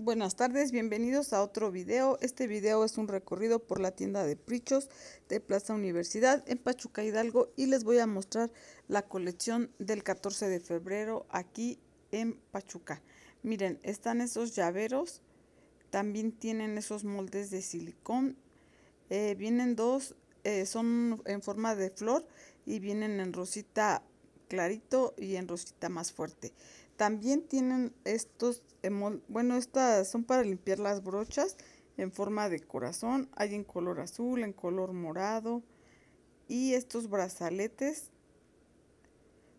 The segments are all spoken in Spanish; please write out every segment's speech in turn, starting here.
Buenas tardes, bienvenidos a otro video. Este video es un recorrido por la tienda de Prichos de Plaza Universidad en Pachuca Hidalgo y les voy a mostrar la colección del 14 de febrero aquí en Pachuca. Miren, están esos llaveros, también tienen esos moldes de silicón, eh, vienen dos, eh, son en forma de flor y vienen en rosita clarito y en rosita más fuerte. También tienen estos, bueno, estas son para limpiar las brochas en forma de corazón. Hay en color azul, en color morado. Y estos brazaletes.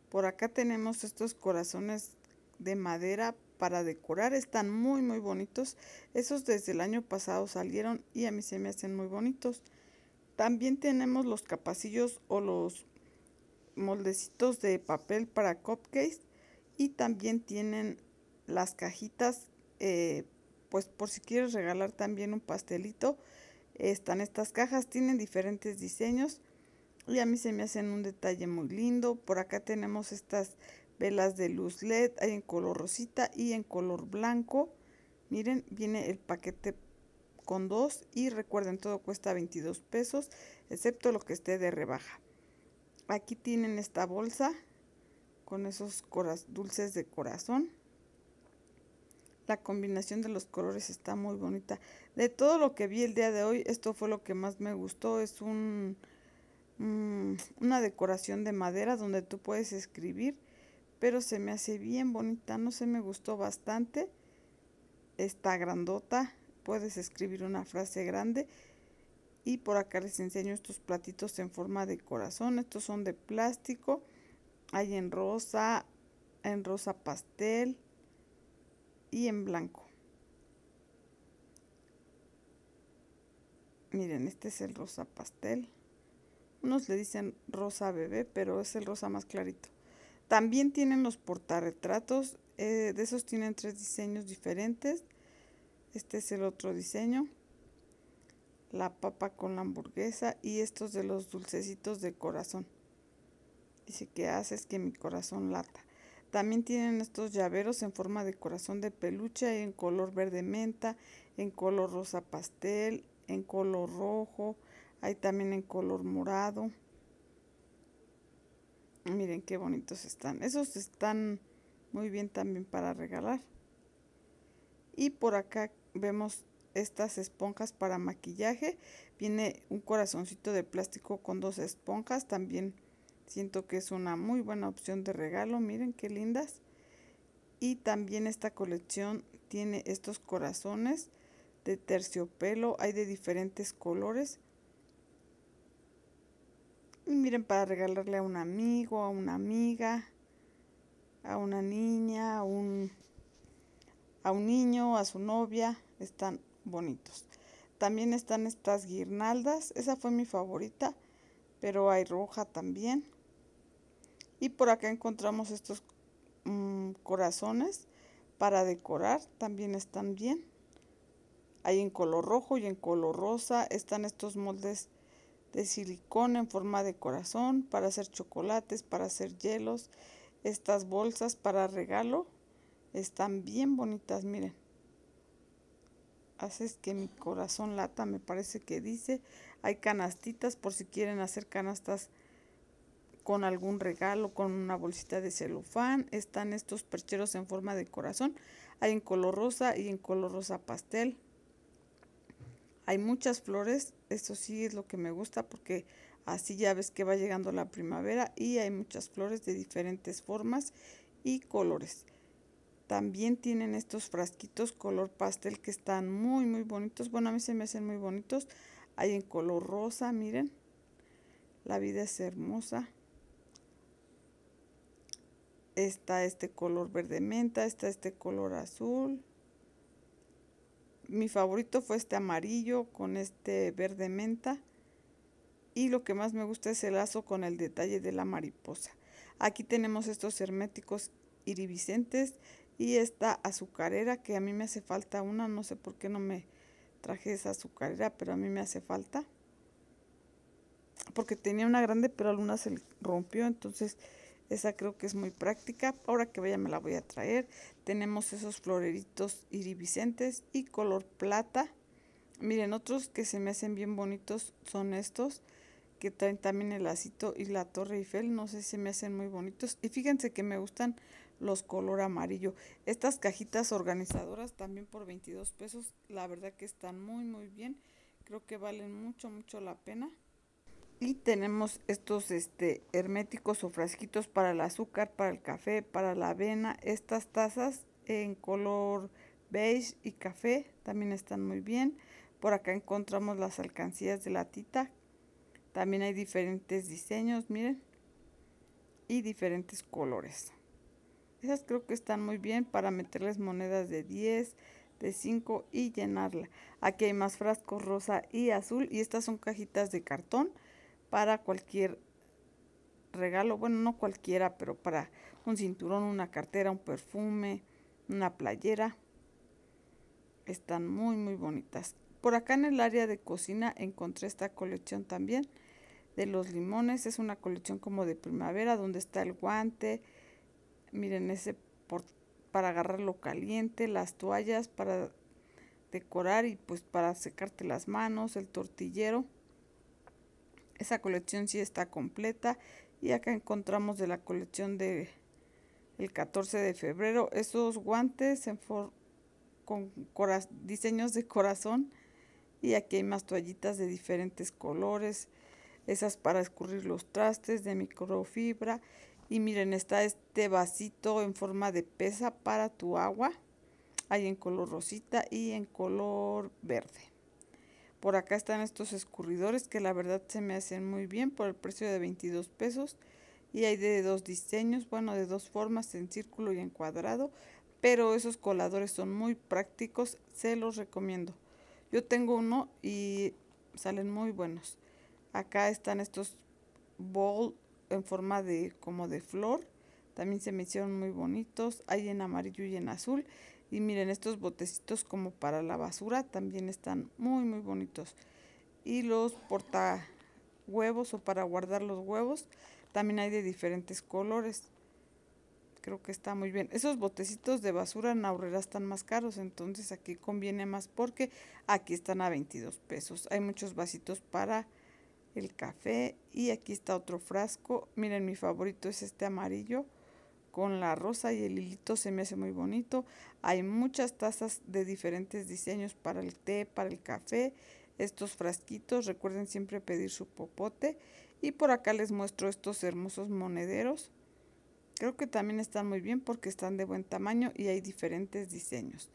Por acá tenemos estos corazones de madera para decorar. Están muy, muy bonitos. Esos desde el año pasado salieron y a mí se me hacen muy bonitos. También tenemos los capacillos o los moldecitos de papel para cupcakes y también tienen las cajitas, eh, pues por si quieres regalar también un pastelito, están estas cajas, tienen diferentes diseños y a mí se me hacen un detalle muy lindo. Por acá tenemos estas velas de luz LED, hay en color rosita y en color blanco. Miren, viene el paquete con dos y recuerden, todo cuesta 22 pesos, excepto lo que esté de rebaja. Aquí tienen esta bolsa con esos dulces de corazón. La combinación de los colores está muy bonita. De todo lo que vi el día de hoy, esto fue lo que más me gustó. Es un, mm, una decoración de madera donde tú puedes escribir, pero se me hace bien bonita. No sé, me gustó bastante. Está grandota. Puedes escribir una frase grande. Y por acá les enseño estos platitos en forma de corazón. Estos son de plástico. Hay en rosa, en rosa pastel y en blanco. Miren, este es el rosa pastel. Unos le dicen rosa bebé, pero es el rosa más clarito. También tienen los portarretratos. Eh, de esos tienen tres diseños diferentes. Este es el otro diseño. La papa con la hamburguesa y estos de los dulcecitos de corazón dice que es que mi corazón lata. También tienen estos llaveros en forma de corazón de peluche en color verde menta, en color rosa pastel, en color rojo, hay también en color morado. Miren qué bonitos están. Esos están muy bien también para regalar. Y por acá vemos estas esponjas para maquillaje. Viene un corazoncito de plástico con dos esponjas también Siento que es una muy buena opción de regalo. Miren qué lindas. Y también esta colección tiene estos corazones de terciopelo. Hay de diferentes colores. Y miren, para regalarle a un amigo, a una amiga, a una niña, a un, a un niño, a su novia. Están bonitos. También están estas guirnaldas. Esa fue mi favorita. Pero hay roja también. Y por acá encontramos estos mm, corazones para decorar, también están bien. Hay en color rojo y en color rosa. Están estos moldes de silicona en forma de corazón para hacer chocolates, para hacer hielos. Estas bolsas para regalo están bien bonitas, miren. Haces que mi corazón lata, me parece que dice. Hay canastitas por si quieren hacer canastas con algún regalo, con una bolsita de celofán. Están estos percheros en forma de corazón. Hay en color rosa y en color rosa pastel. Hay muchas flores. Esto sí es lo que me gusta porque así ya ves que va llegando la primavera y hay muchas flores de diferentes formas y colores. También tienen estos frasquitos color pastel que están muy muy bonitos. Bueno, a mí se me hacen muy bonitos. Hay en color rosa, miren. La vida es hermosa está este color verde menta, está este color azul. Mi favorito fue este amarillo con este verde menta. Y lo que más me gusta es el lazo con el detalle de la mariposa. Aquí tenemos estos herméticos iridiscentes y esta azucarera que a mí me hace falta una. No sé por qué no me traje esa azucarera, pero a mí me hace falta. Porque tenía una grande, pero alguna se rompió. Entonces esa creo que es muy práctica. Ahora que vaya me la voy a traer. Tenemos esos floreritos iridiscentes y color plata. Miren, otros que se me hacen bien bonitos son estos que traen también el lacito y la torre Eiffel. No sé si me hacen muy bonitos. Y fíjense que me gustan los color amarillo. Estas cajitas organizadoras también por 22 pesos. La verdad que están muy, muy bien. Creo que valen mucho, mucho la pena. Y tenemos estos este, herméticos o frasquitos para el azúcar, para el café, para la avena. Estas tazas en color beige y café también están muy bien. Por acá encontramos las alcancías de latita. También hay diferentes diseños, miren. Y diferentes colores. Esas creo que están muy bien para meterles monedas de 10, de 5 y llenarla. Aquí hay más frascos rosa y azul. Y estas son cajitas de cartón para cualquier regalo, bueno, no cualquiera, pero para un cinturón, una cartera, un perfume, una playera. Están muy, muy bonitas. Por acá en el área de cocina encontré esta colección también de los limones. Es una colección como de primavera donde está el guante. Miren ese por, para agarrarlo caliente, las toallas para decorar y pues para secarte las manos, el tortillero. Esa colección sí está completa. Y acá encontramos de la colección de el 14 de febrero esos guantes en con diseños de corazón. Y aquí hay más toallitas de diferentes colores. Esas para escurrir los trastes de microfibra. Y miren, está este vasito en forma de pesa para tu agua. Hay en color rosita y en color verde. Por acá están estos escurridores que la verdad se me hacen muy bien por el precio de 22 pesos. Y hay de dos diseños, bueno, de dos formas, en círculo y en cuadrado. Pero esos coladores son muy prácticos, se los recomiendo. Yo tengo uno y salen muy buenos. Acá están estos bowl en forma de como de flor. También se me hicieron muy bonitos. Hay en amarillo y en azul. Y miren, estos botecitos como para la basura también están muy, muy bonitos. Y los porta huevos o para guardar los huevos también hay de diferentes colores. Creo que está muy bien. Esos botecitos de basura en Aurrera están más caros, entonces aquí conviene más porque aquí están a 22 pesos. Hay muchos vasitos para el café y aquí está otro frasco. Miren, mi favorito es este amarillo con la rosa y el hilito se me hace muy bonito. Hay muchas tazas de diferentes diseños para el té, para el café. Estos frasquitos, recuerden siempre pedir su popote. Y por acá les muestro estos hermosos monederos. Creo que también están muy bien porque están de buen tamaño y hay diferentes diseños.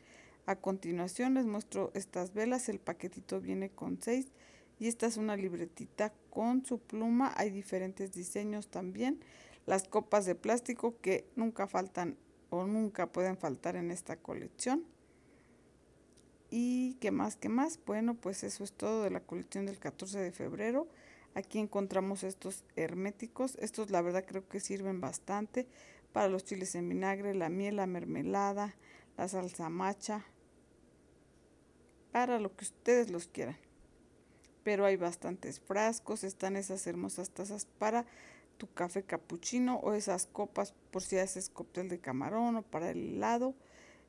A continuación les muestro estas velas. El paquetito viene con seis y esta es una libretita con su pluma. Hay diferentes diseños también las copas de plástico que nunca faltan o nunca pueden faltar en esta colección. Y qué más, qué más. Bueno, pues eso es todo de la colección del 14 de febrero. Aquí encontramos estos herméticos. Estos la verdad creo que sirven bastante para los chiles en vinagre, la miel, la mermelada, la salsa macha, para lo que ustedes los quieran. Pero hay bastantes frascos, están esas hermosas tazas para tu café cappuccino o esas copas por si haces cóctel de camarón o para el helado.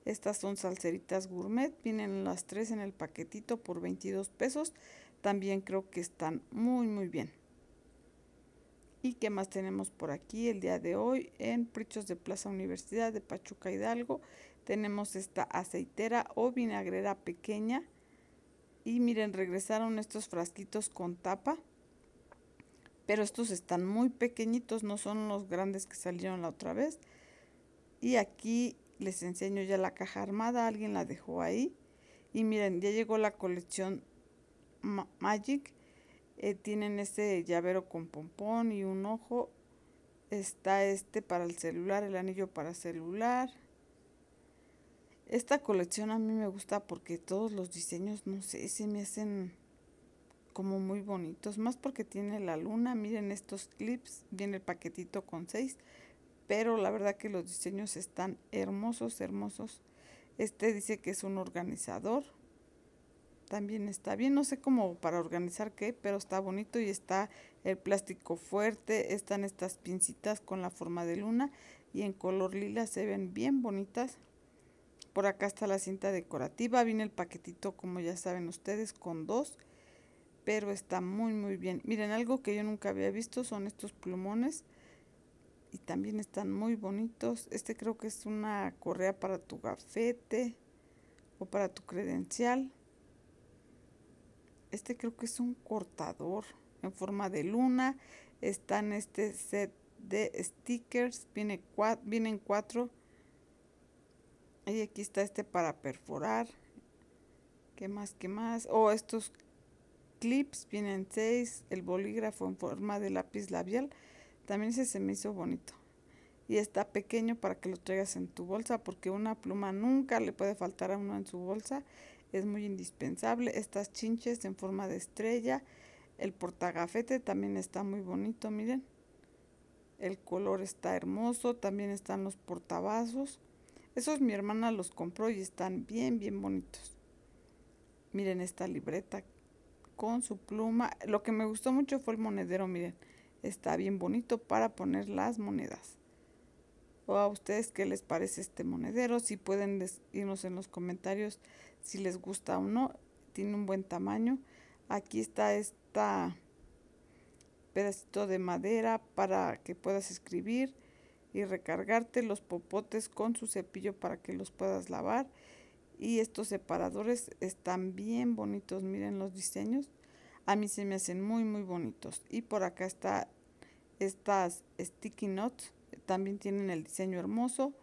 Estas son salseritas gourmet, vienen las tres en el paquetito por 22 pesos. También creo que están muy muy bien. ¿Y qué más tenemos por aquí el día de hoy? En Prichos de Plaza Universidad de Pachuca Hidalgo tenemos esta aceitera o vinagrera pequeña. Y miren, regresaron estos frasquitos con tapa pero estos están muy pequeñitos, no son los grandes que salieron la otra vez. Y aquí les enseño ya la caja armada, alguien la dejó ahí. Y miren, ya llegó la colección Magic. Eh, tienen ese llavero con pompón y un ojo. Está este para el celular, el anillo para celular. Esta colección a mí me gusta porque todos los diseños, no sé, se me hacen como muy bonitos, más porque tiene la luna, miren estos clips, viene el paquetito con seis, pero la verdad que los diseños están hermosos, hermosos. Este dice que es un organizador, también está bien, no sé cómo para organizar qué, pero está bonito y está el plástico fuerte, están estas pincitas con la forma de luna y en color lila se ven bien bonitas. Por acá está la cinta decorativa, viene el paquetito como ya saben ustedes con dos pero está muy muy bien. Miren, algo que yo nunca había visto son estos plumones y también están muy bonitos. Este creo que es una correa para tu gafete o para tu credencial. Este creo que es un cortador en forma de luna. Está en este set de stickers. Viene vienen cuatro. Y aquí está este para perforar. ¿Qué más? ¿Qué más? O oh, estos clips, vienen seis, el bolígrafo en forma de lápiz labial, también ese se me hizo bonito. Y está pequeño para que lo traigas en tu bolsa, porque una pluma nunca le puede faltar a uno en su bolsa, es muy indispensable. Estas chinches en forma de estrella, el portagafete también está muy bonito, miren. El color está hermoso, también están los portavasos. Esos mi hermana los compró y están bien, bien bonitos. Miren esta libreta con su pluma. Lo que me gustó mucho fue el monedero, miren. Está bien bonito para poner las monedas. O a ustedes qué les parece este monedero. Si pueden decirnos en los comentarios si les gusta o no. Tiene un buen tamaño. Aquí está este pedacito de madera para que puedas escribir y recargarte los popotes con su cepillo para que los puedas lavar y estos separadores están bien bonitos, miren los diseños. A mí se me hacen muy, muy bonitos. Y por acá está estas sticky notes, también tienen el diseño hermoso.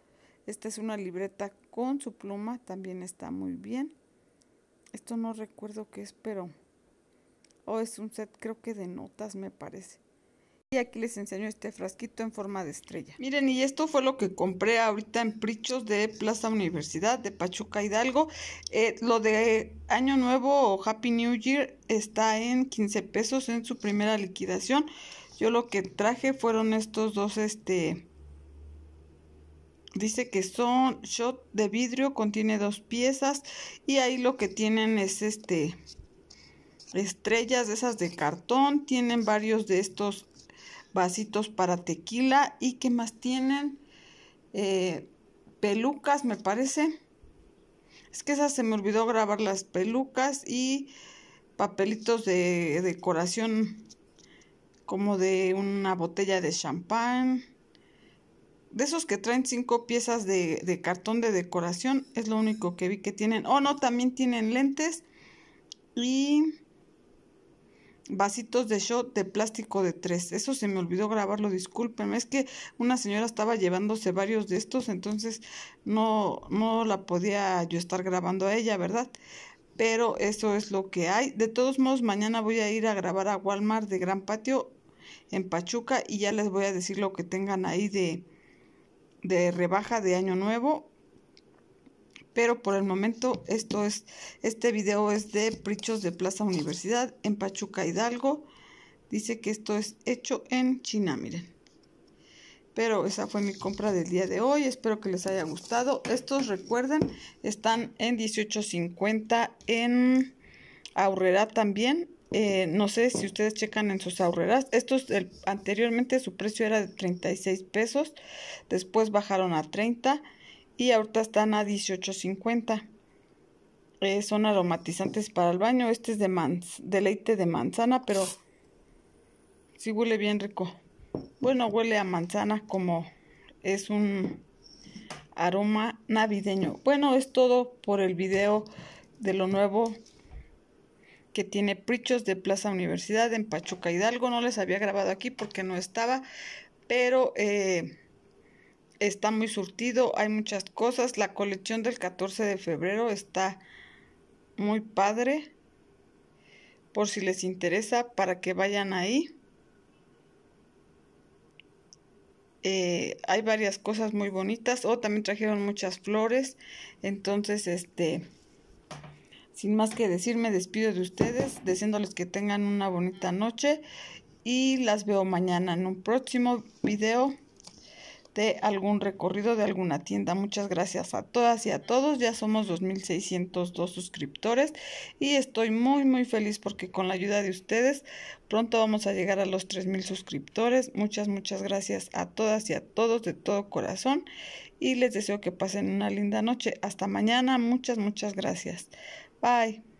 Esta es una libreta con su pluma, también está muy bien. Esto no recuerdo qué es, pero... O oh, es un set creo que de notas, me parece. Y aquí les enseño este frasquito en forma de estrella. Miren, y esto fue lo que compré ahorita en Prichos de Plaza Universidad de Pachuca Hidalgo. Eh, lo de Año Nuevo o Happy New Year está en 15 pesos en su primera liquidación. Yo lo que traje fueron estos dos, este... Dice que son shot de vidrio, contiene dos piezas y ahí lo que tienen es este estrellas de esas de cartón, tienen varios de estos vasitos para tequila y qué más tienen. Eh, pelucas, me parece. Es que esas se me olvidó grabar las pelucas y papelitos de decoración como de una botella de champán. De esos que traen cinco piezas de, de cartón de decoración, es lo único que vi que tienen. Oh, no, también tienen lentes y vasitos de shot de plástico de tres. Eso se me olvidó grabarlo, discúlpenme. Es que una señora estaba llevándose varios de estos, entonces no, no la podía yo estar grabando a ella, ¿verdad? Pero eso es lo que hay. De todos modos, mañana voy a ir a grabar a Walmart de Gran Patio en Pachuca y ya les voy a decir lo que tengan ahí de, de rebaja de año nuevo pero por el momento esto es este video es de Prichos de Plaza Universidad en Pachuca Hidalgo dice que esto es hecho en China miren pero esa fue mi compra del día de hoy espero que les haya gustado estos recuerden están en 1850 en Aurrera también eh, no sé si ustedes checan en sus ahorreras. Estos anteriormente su precio era de 36 pesos, después bajaron a 30 y ahorita están a 18.50. Eh, son aromatizantes para el baño. Este es de, leite de manzana, pero sí huele bien rico. Bueno, huele a manzana como es un aroma navideño. Bueno, es todo por el video de lo nuevo que tiene Prichos de Plaza Universidad en Pachuca Hidalgo. No les había grabado aquí porque no estaba, pero eh, está muy surtido, hay muchas cosas. La colección del 14 de febrero está muy padre, por si les interesa, para que vayan ahí. Eh, hay varias cosas muy bonitas o también trajeron muchas flores entonces este sin más que decir me despido de ustedes deseándoles que tengan una bonita noche y las veo mañana en un próximo video de algún recorrido de alguna tienda. Muchas gracias a todas y a todos. Ya somos 2.602 suscriptores y estoy muy muy feliz porque con la ayuda de ustedes pronto vamos a llegar a los 3.000 suscriptores. Muchas muchas gracias a todas y a todos de todo corazón y les deseo que pasen una linda noche. Hasta mañana. Muchas muchas gracias. Bye.